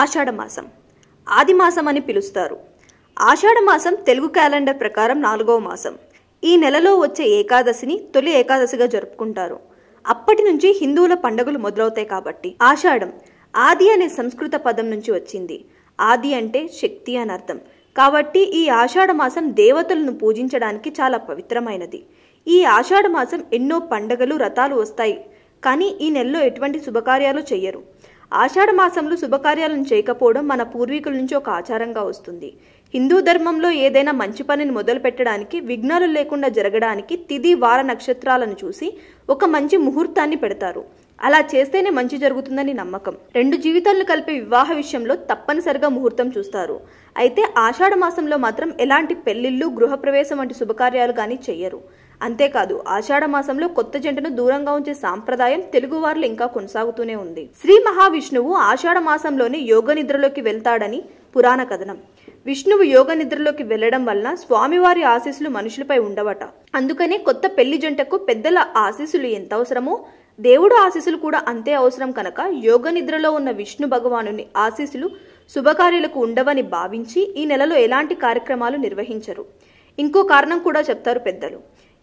ఆషాఢమాసం ఆదిమాసం అని పిలుస్తారు ఆషాఢమాసం తెలుగు క్యాలెండర్ ప్రకారం నాలుగవ మాసం ఈ నెలలో వచ్చే ఏకాదశిని తొలి ఏకాదశిగా జరుపుకుంటారు అప్పటి నుంచి హిందువుల పండుగలు మొదలవుతాయి కాబట్టి ఆషాఢం ఆది అనే సంస్కృత పదం నుంచి వచ్చింది ఆది అంటే శక్తి అని అర్థం కాబట్టి ఈ ఆషాఢ మాసం దేవతలను పూజించడానికి చాలా పవిత్రమైనది ఈ ఆషాఢ మాసం ఎన్నో పండగలు రథాలు వస్తాయి కానీ ఈ నెలలో ఎటువంటి శుభకార్యాలు చెయ్యరు ఆషాఢ మాసంలో శుభకార్యాలను చేయకపోవడం మన పూర్వీకుల నుంచి ఒక ఆచారంగా వస్తుంది హిందూ ధర్మంలో ఏదైనా మంచి పనిని మొదలు పెట్టడానికి విఘ్నాలు లేకుండా జరగడానికి తిది వార నక్షత్రాలను చూసి ఒక మంచి ముహూర్తాన్ని పెడతారు అలా చేస్తేనే మంచి జరుగుతుందని నమ్మకం రెండు జీవితాలను కలిపే వివాహ విషయంలో తప్పనిసరిగా ముహూర్తం చూస్తారు అయితే ఆషాఢ మాసంలో మాత్రం ఎలాంటి పెళ్లిళ్ళు గృహప్రవేశం వంటి శుభకార్యాలు కానీ చెయ్యరు అంతేకాదు ఆషాఢ మాసంలో కొత్త జంటను దూరంగా ఉంచే సాంప్రదాయం వారులు ఇంకా కొనసాగుతూనే ఉంది శ్రీ మహావిష్ణువు ఆషాఢ మాసంలోనే యోగ నిద్రలోకి వెళ్తాడని పురాణ కథనం విష్ణువు యోగ నిద్రలోకి వెళ్లడం వలన స్వామివారి ఆశీస్సులు మనుషులపై ఉండవట అందుకనే కొత్త పెళ్లి జంటకు పెద్దల ఆశీస్సులు ఎంత అవసరమో దేవుడు ఆశీస్సులు కూడా అంతే అవసరం కనుక యోగ నిద్రలో ఉన్న విష్ణు భగవానుని ఆశీస్సులు శుభకార్యులకు ఉండవని భావించి ఈ నెలలో ఎలాంటి కార్యక్రమాలు నిర్వహించరు ఇంకో కారణం కూడా చెప్తారు పెద్దలు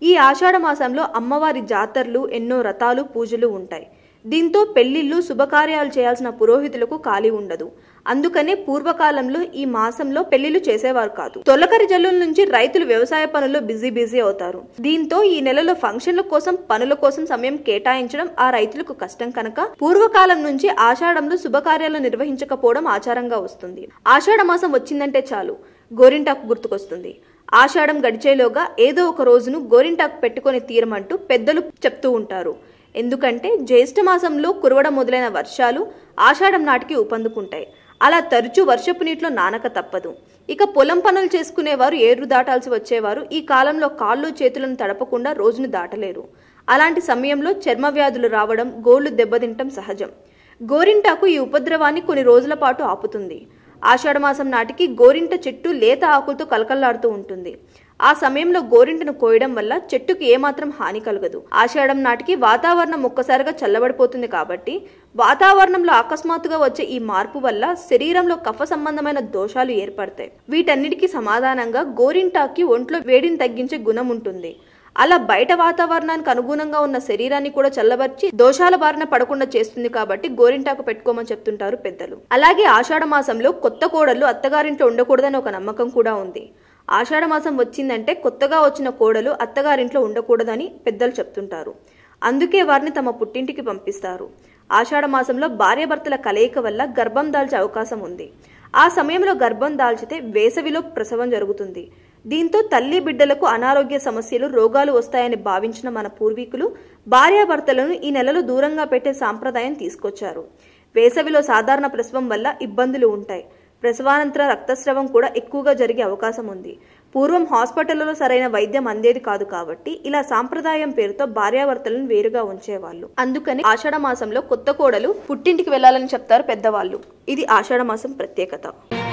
ఈ ఆషాఢ మాసంలో అమ్మవారి జాతరలు ఎన్నో రథాలు పూజలు ఉంటాయి దీంతో పెళ్లిళ్ళు శుభకార్యాలు చేయాల్సిన పురోహితులకు ఖాళీ ఉండదు అందుకనే పూర్వకాలంలో ఈ మాసంలో పెళ్లిళ్ళు చేసేవారు కాదు తొలకరి జల్లుల నుంచి రైతులు వ్యవసాయ పనుల్లో బిజీ బిజీ అవుతారు దీంతో ఈ నెలలో ఫంక్షన్ల కోసం పనుల కోసం సమయం కేటాయించడం ఆ రైతులకు కష్టం కనుక పూర్వకాలం నుంచి ఆషాఢంలో శుభకార్యాలు నిర్వహించకపోవడం ఆచారంగా వస్తుంది ఆషాఢ మాసం వచ్చిందంటే చాలు గోరింటాకు గుర్తుకొస్తుంది ఆషాఢం గడిచేలోగా ఏదో ఒక రోజును గోరింటాకు పెట్టుకొని తీరమంటూ పెద్దలు చెప్తూ ఉంటారు ఎందుకంటే జ్యేష్ఠ మాసంలో కురవడం మొదలైన వర్షాలు ఆషాఢం నాటికి ఉపందుకుంటాయి అలా తరచూ వర్షపు నీటిలో నానక తప్పదు ఇక పొలం పనులు చేసుకునేవారు ఏరు దాటాల్సి వచ్చేవారు ఈ కాలంలో కాళ్ళు చేతులను తడపకుండా రోజును దాటలేరు అలాంటి సమయంలో చర్మ వ్యాధులు రావడం గోళ్లు దెబ్బతింటం సహజం గోరింటాకు ఈ ఉపద్రవాన్ని కొన్ని రోజుల పాటు ఆపుతుంది ఆషాఢమాసం నాటికి గోరింట చెట్టు లేత ఆకులతో కలకల్లాడుతూ ఉంటుంది ఆ సమయంలో గోరింటను కోయడం వల్ల చెట్టుకు ఏమాత్రం హాని కలగదు ఆషాఢం నాటికి వాతావరణం ఒక్కసారిగా చల్లబడిపోతుంది కాబట్టి వాతావరణంలో అకస్మాత్తుగా వచ్చే ఈ మార్పు వల్ల శరీరంలో కఫ సంబంధమైన దోషాలు ఏర్పడతాయి వీటన్నిటికీ సమాధానంగా గోరింటాకి ఒంట్లో వేడిని తగ్గించే గుణం ఉంటుంది అలా బయట వాతావరణానికి అనుగుణంగా ఉన్న శరీరాన్ని కూడా చల్లబర్చి దోషాల బారిన పడకుండా చేస్తుంది కాబట్టి గోరింటాకు పెట్టుకోమని చెప్తుంటారు పెద్దలు అలాగే ఆషాఢ మాసంలో కొత్త కోడలు అత్తగారింట్లో ఉండకూడదని ఒక నమ్మకం కూడా ఉంది ఆషాఢ మాసం వచ్చిందంటే కొత్తగా వచ్చిన కోడలు అత్తగారింట్లో ఉండకూడదని పెద్దలు చెప్తుంటారు అందుకే వారిని తమ పుట్టింటికి పంపిస్తారు ఆషాఢ మాసంలో భార్యాభర్తల కలయిక వల్ల గర్భం దాల్చే అవకాశం ఉంది ఆ సమయంలో గర్భం దాల్చితే వేసవిలో ప్రసవం జరుగుతుంది దీంతో తల్లి బిడ్డలకు అనారోగ్య సమస్యలు రోగాలు వస్తాయని భావించిన మన పూర్వీకులు భార్యాభర్తలను ఈ నెలలో దూరంగా పెట్టే సాంప్రదాయం తీసుకొచ్చారు వేసవిలో సాధారణ ప్రసవం వల్ల ఇబ్బందులు ఉంటాయి ప్రసవానంతర రక్తస్రవం కూడా ఎక్కువగా జరిగే అవకాశం ఉంది పూర్వం హాస్పిటల్లో సరైన వైద్యం అందేది కాదు కాబట్టి ఇలా సాంప్రదాయం పేరుతో భార్యాభర్తలను వేరుగా ఉంచేవాళ్ళు అందుకని ఆషాఢ మాసంలో కొత్త కోడలు పుట్టింటికి వెళ్లాలని చెప్తారు పెద్దవాళ్ళు ఇది ఆషాఢ మాసం ప్రత్యేకత